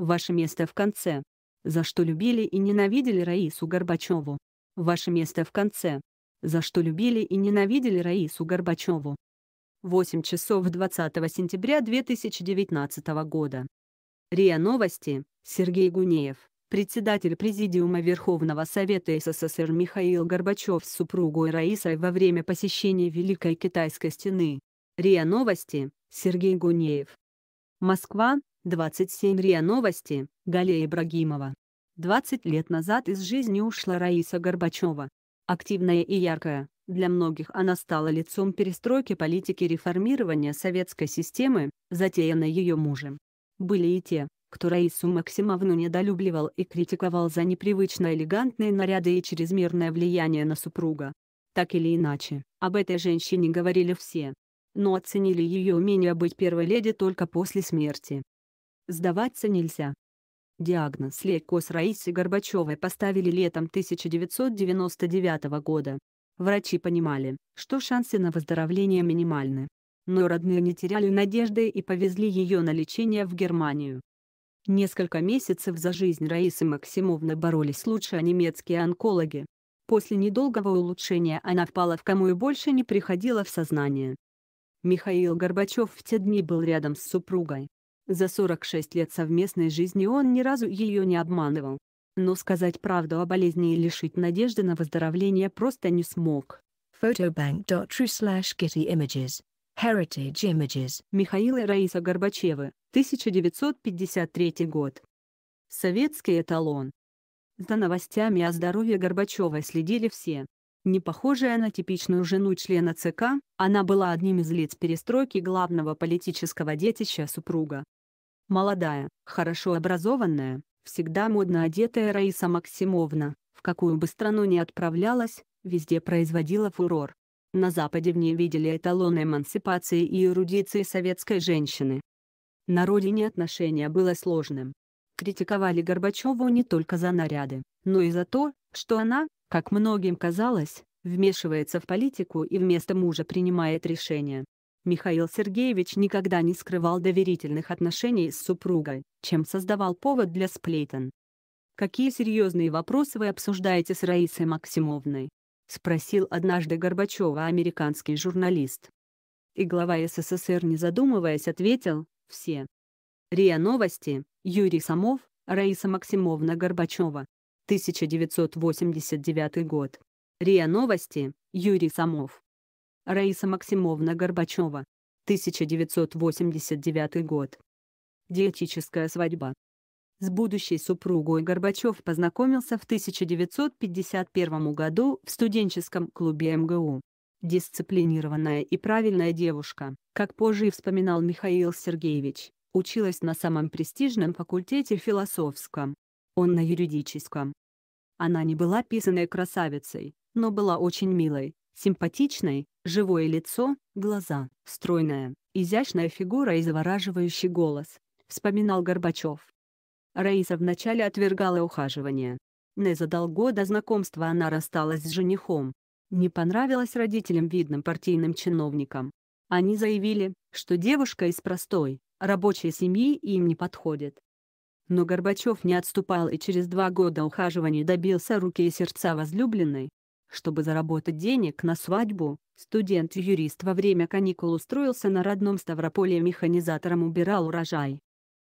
Ваше место в конце. За что любили и ненавидели Раису Горбачеву. Ваше место в конце. За что любили и ненавидели Раису Горбачеву. 8 часов 20 сентября 2019 года. РИА Новости, Сергей Гунеев, председатель Президиума Верховного Совета СССР Михаил Горбачев с супругой Раисой во время посещения Великой Китайской стены. РИА Новости, Сергей Гунеев. Москва, 27 РИА Новости, Галия Ибрагимова. 20 лет назад из жизни ушла Раиса Горбачева. Активная и яркая, для многих она стала лицом перестройки политики реформирования советской системы, затеянной ее мужем. Были и те, кто Раису Максимовну недолюбливал и критиковал за непривычно элегантные наряды и чрезмерное влияние на супруга. Так или иначе, об этой женщине говорили все. Но оценили ее умение быть первой леди только после смерти. Сдаваться нельзя. Диагноз лейкоз Раисы Горбачевой поставили летом 1999 года. Врачи понимали, что шансы на выздоровление минимальны. Но родные не теряли надежды и повезли ее на лечение в Германию. Несколько месяцев за жизнь Раисы Максимовны боролись лучшие немецкие онкологи. После недолгого улучшения она впала в кому и больше не приходила в сознание. Михаил Горбачев в те дни был рядом с супругой, за 46 лет совместной жизни он ни разу ее не обманывал. Но сказать правду о болезни и лишить надежды на выздоровление просто не смог. Photobank.ru slash Getty Images Heritage Images Михаил и Раиса Горбачевы, 1953 год. Советский эталон. За новостями о здоровье Горбачевой следили все. Не похожая на типичную жену члена ЦК, она была одним из лиц перестройки главного политического детища супруга. Молодая, хорошо образованная, всегда модно одетая Раиса Максимовна, в какую бы страну ни отправлялась, везде производила фурор. На Западе в ней видели эталон эмансипации и эрудиции советской женщины. На родине отношение было сложным. Критиковали Горбачеву не только за наряды, но и за то, что она, как многим казалось, вмешивается в политику и вместо мужа принимает решения, Михаил Сергеевич никогда не скрывал доверительных отношений с супругой, чем создавал повод для сплетен. «Какие серьезные вопросы вы обсуждаете с Раисой Максимовной?» — спросил однажды Горбачева американский журналист. И глава СССР, не задумываясь, ответил «Все». РИА Новости, Юрий Самов, Раиса Максимовна Горбачева. 1989 год. РИА Новости, Юрий Самов. Раиса Максимовна Горбачева. 1989 год. Диетическая свадьба. С будущей супругой Горбачев познакомился в 1951 году в студенческом клубе МГУ. Дисциплинированная и правильная девушка, как позже и вспоминал Михаил Сергеевич, училась на самом престижном факультете философском. Он на юридическом. Она не была писаной красавицей, но была очень милой, Симпатичной, живое лицо, глаза, стройная, изящная фигура и завораживающий голос, вспоминал Горбачев. Раиса вначале отвергала ухаживание. Не за полгода знакомства она рассталась с женихом. Не понравилась родителям видным партийным чиновникам. Они заявили, что девушка из простой, рабочей семьи им не подходит. Но Горбачев не отступал и через два года ухаживания добился руки и сердца возлюбленной, чтобы заработать денег на свадьбу, студент-юрист во время каникул устроился на родном Ставрополе механизатором убирал урожай.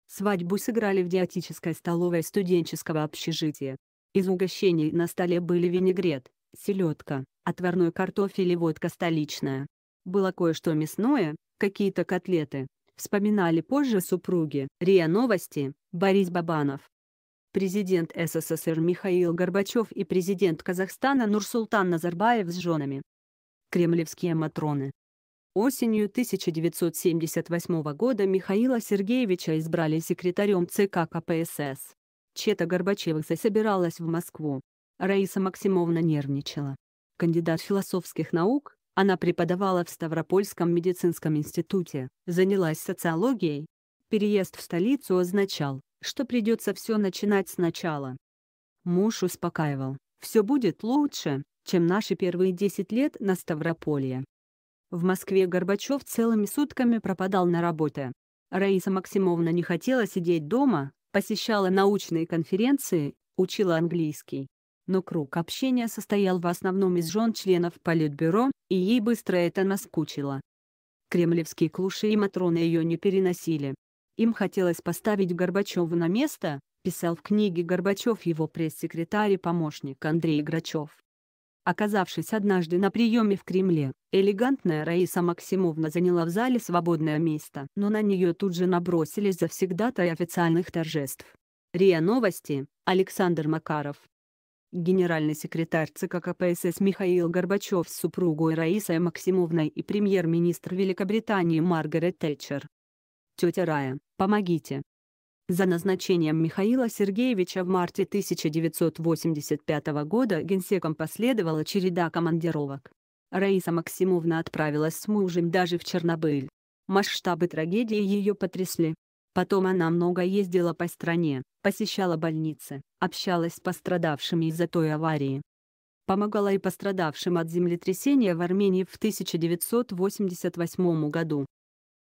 Свадьбу сыграли в диатической столовой студенческого общежития. Из угощений на столе были винегрет, селедка, отварной картофель и водка столичная. Было кое-что мясное, какие-то котлеты. Вспоминали позже супруги. РИА Новости, Борис Бабанов президент СССР Михаил Горбачев и президент Казахстана Нурсултан Назарбаев с женами. Кремлевские матроны. Осенью 1978 года Михаила Сергеевича избрали секретарем ЦК КПСС. Чета Горбачевых собиралась в Москву. Раиса Максимовна нервничала. Кандидат философских наук, она преподавала в Ставропольском медицинском институте, занялась социологией. Переезд в столицу означал, что придется все начинать сначала. Муж успокаивал, все будет лучше, чем наши первые 10 лет на Ставрополье. В Москве Горбачев целыми сутками пропадал на работе. Раиса Максимовна не хотела сидеть дома, посещала научные конференции, учила английский. Но круг общения состоял в основном из жен членов Политбюро, и ей быстро это наскучило. Кремлевские клуши и Матроны ее не переносили. Им хотелось поставить Горбачева на место, писал в книге Горбачев его пресс-секретарь и помощник Андрей Грачев. Оказавшись однажды на приеме в Кремле, элегантная Раиса Максимовна заняла в зале свободное место, но на нее тут же набросились завсегдатай официальных торжеств. РИА Новости, Александр Макаров. Генеральный секретарь ЦК КПСС Михаил Горбачев с супругой Раисой Максимовной и премьер-министр Великобритании Маргарет Тэтчер тетя Рая, помогите». За назначением Михаила Сергеевича в марте 1985 года генсеком последовала череда командировок. Раиса Максимовна отправилась с мужем даже в Чернобыль. Масштабы трагедии ее потрясли. Потом она много ездила по стране, посещала больницы, общалась с пострадавшими из-за той аварии. Помогала и пострадавшим от землетрясения в Армении в 1988 году.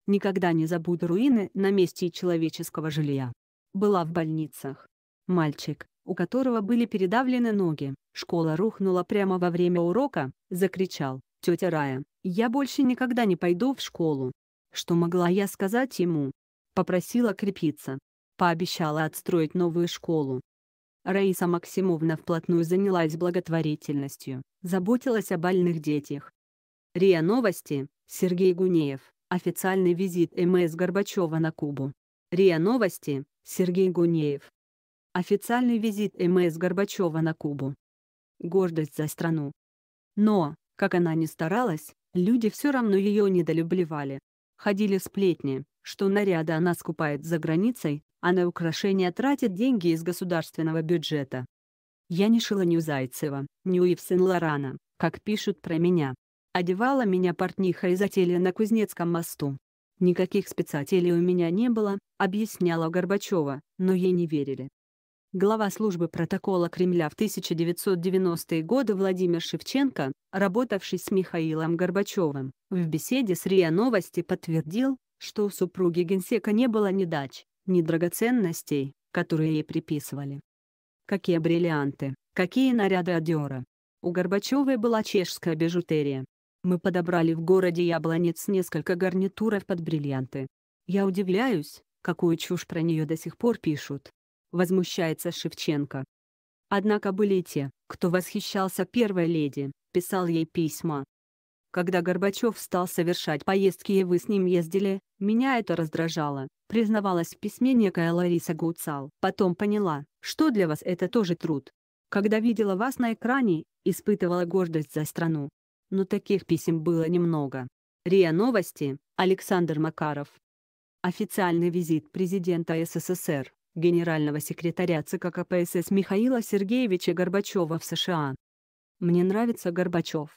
Никогда не забуду руины на месте человеческого жилья. Была в больницах. Мальчик, у которого были передавлены ноги, школа рухнула прямо во время урока, закричал, «Тетя Рая, я больше никогда не пойду в школу». Что могла я сказать ему? Попросила крепиться. Пообещала отстроить новую школу. Раиса Максимовна вплотную занялась благотворительностью, заботилась о больных детях. РИА Новости, Сергей Гунеев Официальный визит МС Горбачева на Кубу. РИА Новости, Сергей Гунеев. Официальный визит МС Горбачева на Кубу. Гордость за страну. Но, как она ни старалась, люди все равно ее недолюбливали. Ходили сплетни, что наряды она скупает за границей, а на украшения тратит деньги из государственного бюджета. Я не шила ни у Зайцева, ни у Евсен Лорана, как пишут про меня. Одевала меня портниха из отеля на Кузнецком мосту. Никаких спецотелей у меня не было, объясняла Горбачева, но ей не верили. Глава службы протокола Кремля в 1990-е годы Владимир Шевченко, работавший с Михаилом Горбачевым, в беседе с РИА Новости подтвердил, что у супруги генсека не было ни дач, ни драгоценностей, которые ей приписывали. Какие бриллианты, какие наряды Адиора. У Горбачевой была чешская бижутерия, мы подобрали в городе Яблонец несколько гарнитуров под бриллианты. Я удивляюсь, какую чушь про нее до сих пор пишут. Возмущается Шевченко. Однако были и те, кто восхищался первой леди, писал ей письма. Когда Горбачев стал совершать поездки и вы с ним ездили, меня это раздражало, признавалась в письме некая Лариса Гуцал. Потом поняла, что для вас это тоже труд. Когда видела вас на экране, испытывала гордость за страну, но таких писем было немного. РИА Новости, Александр Макаров. Официальный визит президента СССР, генерального секретаря ЦК КПСС Михаила Сергеевича Горбачева в США. Мне нравится Горбачев.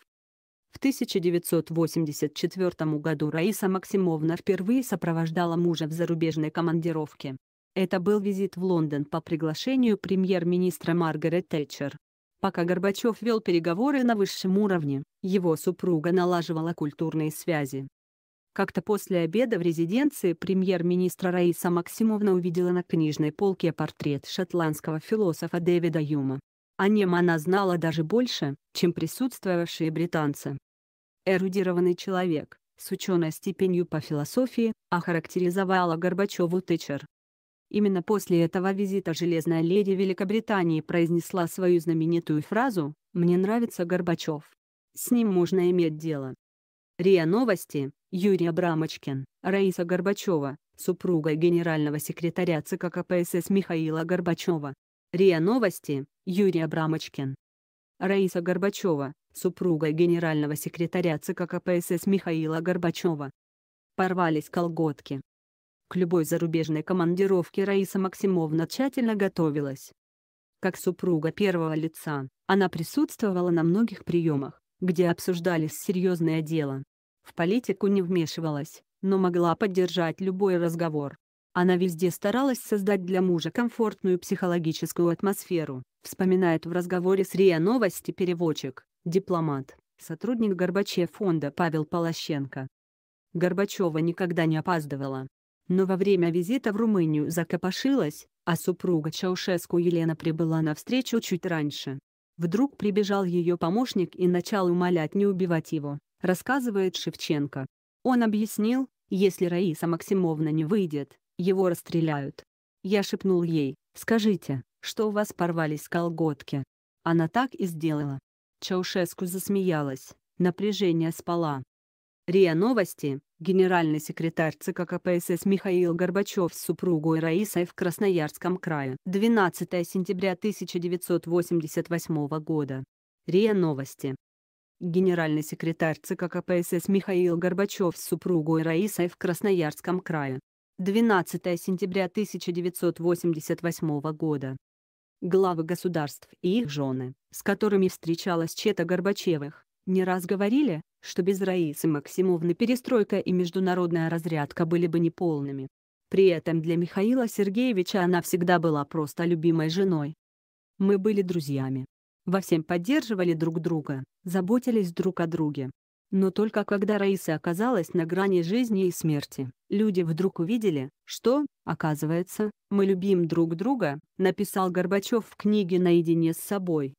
В 1984 году Раиса Максимовна впервые сопровождала мужа в зарубежной командировке. Это был визит в Лондон по приглашению премьер-министра Маргарет Тэтчер. Пока Горбачев вел переговоры на высшем уровне, его супруга налаживала культурные связи. Как-то после обеда в резиденции премьер-министра Раиса Максимовна увидела на книжной полке портрет шотландского философа Дэвида Юма. О нем она знала даже больше, чем присутствовавшие британцы. Эрудированный человек, с ученой степенью по философии, охарактеризовала Горбачеву Тычер. Именно после этого визита «Железная леди» Великобритании произнесла свою знаменитую фразу «Мне нравится Горбачев». С ним можно иметь дело. РИА Новости, Юрий Абрамочкин, Раиса Горбачева, супруга генерального секретаря ЦК КПСС Михаила Горбачева. РИА Новости, Юрий Абрамочкин. Раиса Горбачева, супруга генерального секретаря ЦК КПСС Михаила Горбачева. Порвались колготки. К любой зарубежной командировке Раиса Максимовна тщательно готовилась. Как супруга первого лица, она присутствовала на многих приемах, где обсуждались серьезное дело. В политику не вмешивалась, но могла поддержать любой разговор. Она везде старалась создать для мужа комфортную психологическую атмосферу, вспоминает в разговоре с РИА Новости переводчик, дипломат, сотрудник Горбачев фонда Павел Полощенко. Горбачева никогда не опаздывала, но во время визита в Румынию закопошилась, а супруга Чаушеску Елена прибыла навстречу чуть раньше. Вдруг прибежал ее помощник и начал умолять не убивать его, рассказывает Шевченко. Он объяснил, если Раиса Максимовна не выйдет, его расстреляют. Я шепнул ей, скажите, что у вас порвались колготки. Она так и сделала. Чаушеску засмеялась, напряжение спала. РИА Новости, генеральный секретарь ЦК КПСС Михаил Горбачев с супругой Раисой в Красноярском крае. 12 сентября 1988 года. РИА Новости. Генеральный секретарь ЦК КПСС Михаил Горбачев с супругой Раисой в Красноярском крае. 12 сентября 1988 года. Главы государств и их жены, с которыми встречалась Чета Горбачевых, не раз говорили, что без Раисы Максимовны перестройка и международная разрядка были бы неполными. При этом для Михаила Сергеевича она всегда была просто любимой женой. Мы были друзьями. Во всем поддерживали друг друга, заботились друг о друге. Но только когда Раиса оказалась на грани жизни и смерти, люди вдруг увидели, что, оказывается, мы любим друг друга, написал Горбачев в книге «Наедине с собой».